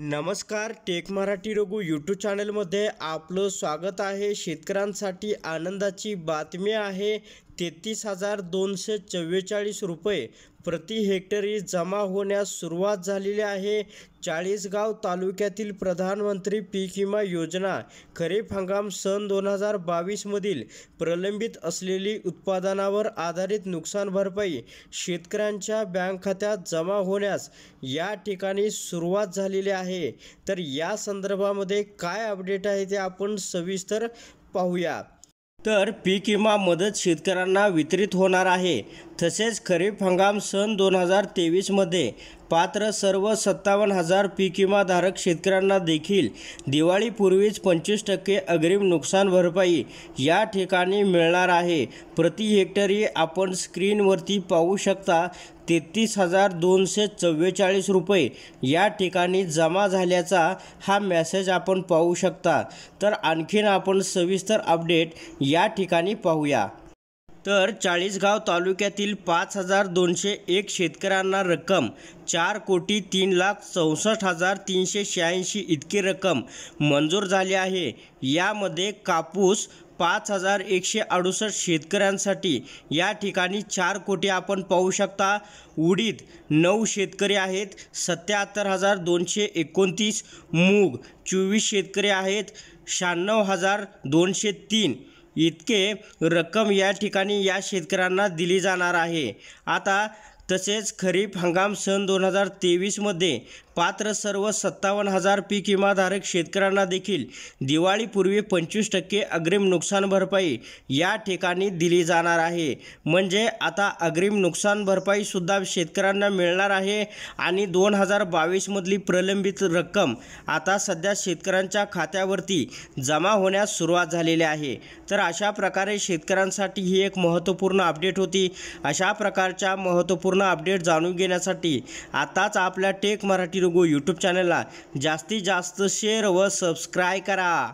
नमस्कार take Marathi Raghu YouTube चॅनलमध्ये आपलं स्वागत आहे शेतकऱ्यांसाठी आनंदाची बातमी आहे तेहतीस हजार दोनशे चव्वेचाळीस रुपये प्रति हेक्टरी जमा होण्यास सुरुवात झालेली आहे चाळीसगाव तालुक्यातील प्रधानमंत्री पीक विमा योजना खरीप हंगाम सन दोन हजार बावीसमधील प्रलंबित असलेली उत्पादनावर आधारित नुकसान भरपाई शेतकऱ्यांच्या बँक खात्यात जमा होण्यास या ठिकाणी सुरुवात झालेली आहे तर या संदर्भामध्ये काय अपडेट आहे ते आपण सविस्तर पाहूया तर पीक विमा मदत शेतकऱ्यांना वितरित होणार आहे तसेच खरीप हंगाम सन दोन हजार तेवीसमध्ये पात्र सर्व सत्तावन्न हजार पीक विमाधारक शेतकऱ्यांना देखील दिवाळीपूर्वीच पंचवीस टक्के अग्रिम नुकसान भरपाई या ठिकाणी मिळणार आहे प्रति हेक्टरी आपण स्क्रीनवरती पाहू शकता तेहतीस हजार दोनशे चव्वेचाळीस रुपये या ठिकाणी जमा झाल्याचा हा मॅसेज आपण पाहू शकता तर आणखीन आपण सविस्तर अपडेट या ठिकाणी पाहूया तर चाळीसगाव तालुक्यातील पाच हजार दोनशे एक शेतकऱ्यांना रक्कम चार कोटी तीन लाख चौसष्ट हजार तीनशे शहाऐंशी इतकी रक्कम मंजूर झाली आहे यामध्ये कापूस पाच हजार एकशे अडुसष्ट शेतकऱ्यांसाठी या ठिकाणी चार कोटी आपण पाहू शकता उडीद नऊ शेतकरी आहेत सत्याहत्तर हजार दोनशे एकोणतीस मूग चोवीस शेतकरी आहेत शहाण्णव हजार दोनशे तीन इतके रक्कम या ठिकाणी या शेतकऱ्यांना दिली जाणार आहे आता तसेच खरीप हंगाम सन दोन हजार तेवीसमध्ये पात्र सर्व सत्तावन्न हजार पीक विमाधारक शेतकऱ्यांना देखील दिवाळीपूर्वी पंचवीस टक्के अग्रिम नुकसान भरपाई या ठिकाणी दिली जाणार आहे म्हणजे आता अग्रिम नुकसान भरपाईसुद्धा शेतकऱ्यांना मिळणार आहे आणि दोन हजार बावीसमधली प्रलंबित रक्कम आता सध्या शेतकऱ्यांच्या खात्यावरती जमा होण्यास सुरुवात झालेली आहे तर अशा प्रकारे शेतकऱ्यांसाठी ही एक महत्त्वपूर्ण अपडेट होती अशा प्रकारच्या महत्त्वपूर्ण पूर्ण अपडेट जाणून घेण्यासाठी आताच आपल्या टेक मराठी रघु यूट्यूब चॅनलला जास्तीत जास्त शेअर व सबस्क्राईब करा